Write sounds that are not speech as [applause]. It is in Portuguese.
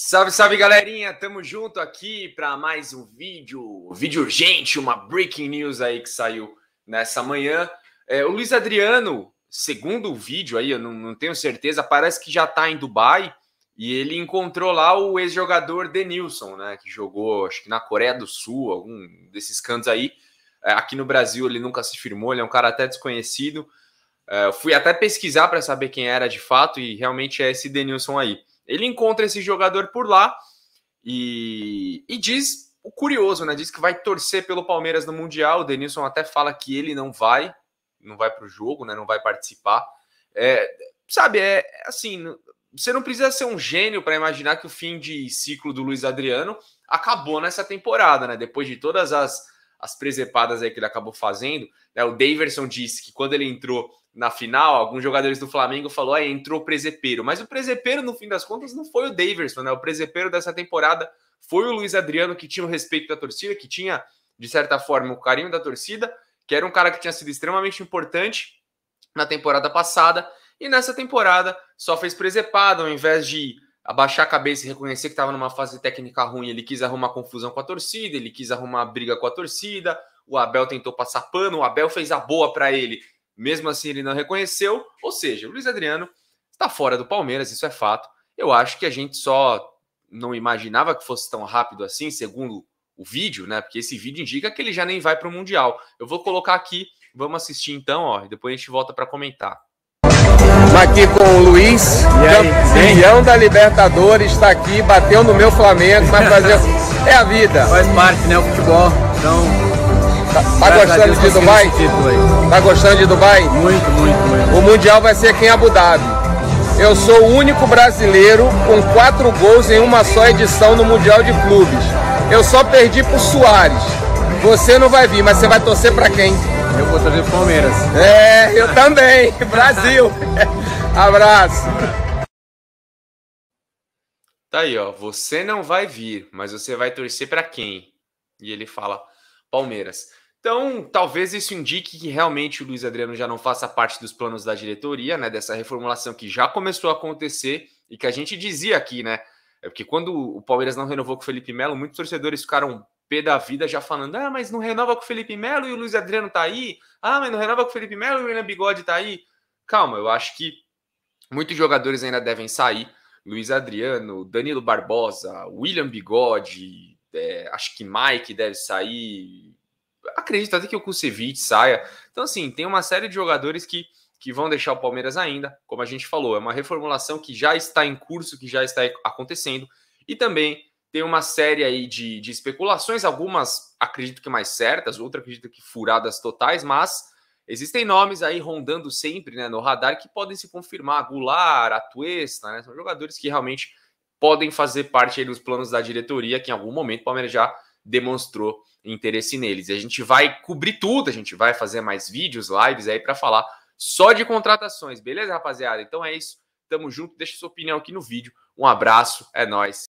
Salve, salve galerinha, tamo junto aqui para mais um vídeo, vídeo urgente, uma breaking news aí que saiu nessa manhã. É, o Luiz Adriano, segundo o vídeo aí, eu não, não tenho certeza, parece que já tá em Dubai e ele encontrou lá o ex-jogador Denilson, né, que jogou, acho que na Coreia do Sul, algum desses cantos aí. É, aqui no Brasil ele nunca se firmou, ele é um cara até desconhecido. É, fui até pesquisar para saber quem era de fato e realmente é esse Denilson aí. Ele encontra esse jogador por lá e, e diz o curioso, né? Diz que vai torcer pelo Palmeiras no Mundial. O Denilson até fala que ele não vai, não vai para o jogo, né? Não vai participar. É, sabe, é, é assim, você não precisa ser um gênio para imaginar que o fim de ciclo do Luiz Adriano acabou nessa temporada, né? Depois de todas as, as presepadas aí que ele acabou fazendo, né? O Daverson disse que quando ele entrou, na final, alguns jogadores do Flamengo falou, é entrou o Prezepeiro. Mas o Prezepeiro, no fim das contas, não foi o Daverson, né? O Prezepeiro dessa temporada foi o Luiz Adriano, que tinha o respeito da torcida, que tinha, de certa forma, o carinho da torcida, que era um cara que tinha sido extremamente importante na temporada passada. E nessa temporada só fez presepada, ao invés de abaixar a cabeça e reconhecer que estava numa fase técnica ruim, ele quis arrumar confusão com a torcida, ele quis arrumar briga com a torcida. O Abel tentou passar pano, o Abel fez a boa para ele mesmo assim, ele não reconheceu. Ou seja, o Luiz Adriano está fora do Palmeiras, isso é fato. Eu acho que a gente só não imaginava que fosse tão rápido assim, segundo o vídeo, né? Porque esse vídeo indica que ele já nem vai para o Mundial. Eu vou colocar aqui, vamos assistir então, ó, e depois a gente volta para comentar. Tá aqui com o Luiz, campeão da Libertadores, está aqui, bateu no meu Flamengo, mas fazer é a vida. Faz parte, né, o futebol. Então, Tá, tá gostando de Dubai? Tá gostando de Dubai? Muito, muito, muito. O Mundial vai ser aqui em Abu Dhabi. Eu sou o único brasileiro com quatro gols em uma só edição no Mundial de Clubes. Eu só perdi pro Soares. Você não vai vir, mas você vai torcer para quem? Eu vou torcer pro Palmeiras. É, eu também. [laughs] Brasil. [laughs] Abraço. Tá aí, ó. Você não vai vir, mas você vai torcer para quem? E ele fala: Palmeiras. Então, talvez isso indique que realmente o Luiz Adriano já não faça parte dos planos da diretoria, né? Dessa reformulação que já começou a acontecer e que a gente dizia aqui, né? É porque quando o Palmeiras não renovou com o Felipe Melo, muitos torcedores ficaram pé da vida já falando: ah, mas não renova com o Felipe Melo e o Luiz Adriano tá aí. Ah, mas não renova com o Felipe Melo e o William Bigode tá aí. Calma, eu acho que muitos jogadores ainda devem sair. Luiz Adriano, Danilo Barbosa, William Bigode, é, acho que Mike deve sair. Acredito até que o Kusevich saia. Então, assim, tem uma série de jogadores que, que vão deixar o Palmeiras ainda. Como a gente falou, é uma reformulação que já está em curso, que já está acontecendo. E também tem uma série aí de, de especulações, algumas acredito que mais certas, outras acredito que furadas totais, mas existem nomes aí rondando sempre né, no radar que podem se confirmar. Goulart, Atuesta, né, são jogadores que realmente podem fazer parte dos planos da diretoria, que em algum momento o Palmeiras já demonstrou interesse neles. E a gente vai cobrir tudo, a gente vai fazer mais vídeos, lives aí para falar só de contratações, beleza, rapaziada? Então é isso. Tamo junto, deixa sua opinião aqui no vídeo. Um abraço, é nós.